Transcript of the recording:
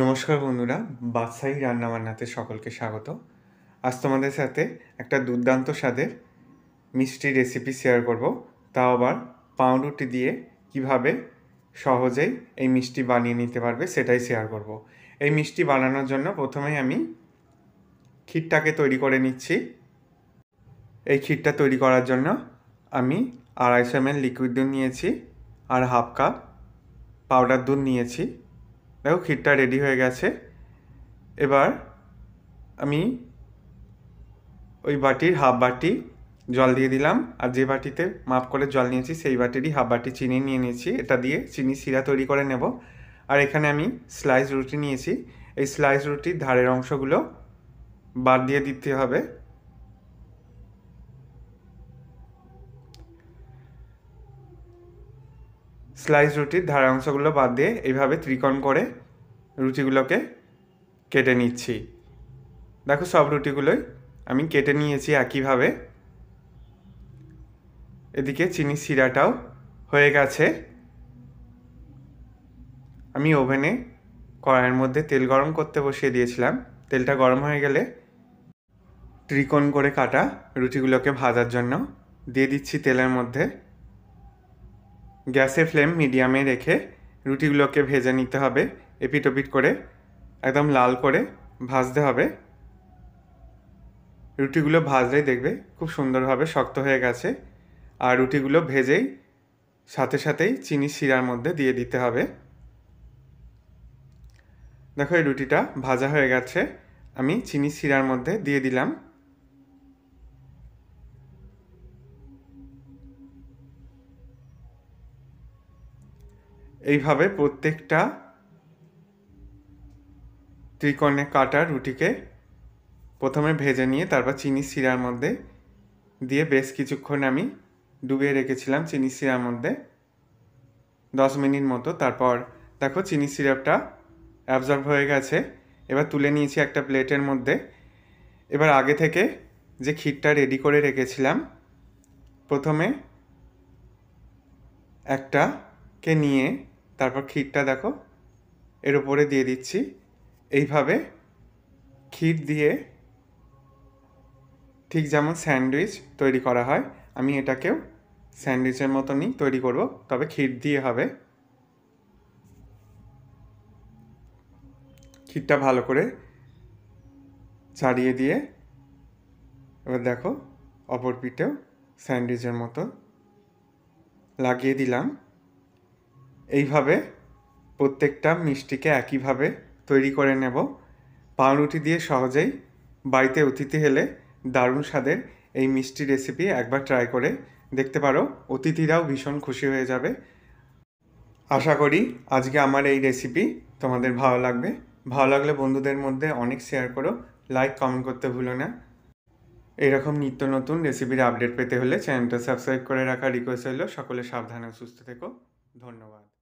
নমস্কার বন্ধুরা বাদশাহী রান্নাবান্নাতে সকলকে স্বাগত আজ তোমাদের সাথে একটা দুর্দান্ত স্বাদের মিষ্টি রেসিপি শেয়ার করব তাও আবার পাউরুটি দিয়ে কিভাবে সহজেই এই মিষ্টি বানিয়ে নিতে পারবে সেটাই শেয়ার করব। এই মিষ্টি বানানোর জন্য প্রথমেই আমি ক্ষীরটাকে তৈরি করে নিচ্ছি এই ক্ষীরটা তৈরি করার জন্য আমি আড়াইশো এম লিকুইড দুধ নিয়েছি আর হাফ কাপ পাউডার দুধ নিয়েছি দেখো ক্ষীরটা রেডি হয়ে গেছে এবার আমি ওই বাটির হাফ বাটি জল দিয়ে দিলাম আর যে বাটিতে মাপ করে জল নিয়েছি সেই বাটিরই হাফ বাটি চিনি নিয়ে নিয়েছি এটা দিয়ে চিনি শিরা তৈরি করে নেব আর এখানে আমি স্লাইস রুটি নিয়েছি এই স্লাইস রুটির ধারের অংশগুলো বাদ দিয়ে দিতে হবে স্লাইস রুটির ধারা অংশগুলো বাদ দিয়ে এইভাবে ত্রিকোণ করে রুটিগুলোকে কেটে নিচ্ছি দেখো সব রুটিগুলোই আমি কেটে নিয়েছি একইভাবে এদিকে চিনি শিরাটাও হয়ে গেছে আমি ওভেনে কড়াইয়ের মধ্যে তেল গরম করতে বসিয়ে দিয়েছিলাম তেলটা গরম হয়ে গেলে ত্রিকোণ করে কাটা রুটিগুলোকে ভাজার জন্য দিয়ে দিচ্ছি তেলের মধ্যে গ্যাসে ফ্লেম মিডিয়ামে রেখে রুটিগুলোকে ভেজে নিতে হবে এপিটোপিট করে একদম লাল করে ভাজতে হবে রুটিগুলো ভাজলেই দেখবে খুব সুন্দরভাবে শক্ত হয়ে গেছে আর রুটিগুলো ভেজেই সাথে সাথেই চিনি শিরার মধ্যে দিয়ে দিতে হবে দেখো এই রুটিটা ভাজা হয়ে গেছে আমি চিনি শিরার মধ্যে দিয়ে দিলাম এইভাবে প্রত্যেকটা ত্রিকোণে কাটা রুটিকে প্রথমে ভেজে নিয়ে তারপর চিনি শিরার মধ্যে দিয়ে বেশ কিছুক্ষণ আমি ডুবিয়ে রেখেছিলাম চিনি সিরার মধ্যে দশ মিনিট মতো তারপর দেখো চিনি সিরাপটা অ্যাবজর্ব হয়ে গেছে এবার তুলে নিয়েছি একটা প্লেটের মধ্যে এবার আগে থেকে যে ক্ষীরটা রেডি করে রেখেছিলাম প্রথমে একটাকে নিয়ে তারপর ক্ষীরটা দেখো এর উপরে দিয়ে দিচ্ছি এইভাবে ক্ষীর দিয়ে ঠিক যেমন স্যান্ডউইচ তৈরি করা হয় আমি এটাকেও স্যান্ডউইচের মতনই তৈরি করব তবে ক্ষীর দিয়ে হবে ক্ষীরটা ভালো করে ছাড়িয়ে দিয়ে এবার দেখো অপর পিঠেও স্যান্ডউইচের মতো লাগিয়ে দিলাম এইভাবে প্রত্যেকটা মিষ্টিকে একইভাবে তৈরি করে নেব পাউরুটি দিয়ে সহজেই বাড়িতে অতিথি হেলে দারুণ স্বাদের এই মিষ্টি রেসিপি একবার ট্রাই করে দেখতে পারো অতিথিরাও ভীষণ খুশি হয়ে যাবে আশা করি আজকে আমার এই রেসিপি তোমাদের ভালো লাগবে ভালো লাগলে বন্ধুদের মধ্যে অনেক শেয়ার করো লাইক কমেন্ট করতে ভুলো না এরকম নিত্য নতুন রেসিপির আপডেট পেতে হলে চ্যানেলটা সাবস্ক্রাইব করে রাখার রিকোয়েস্ট হলো সকলে সাবধানে সুস্থ থেকো ধন্যবাদ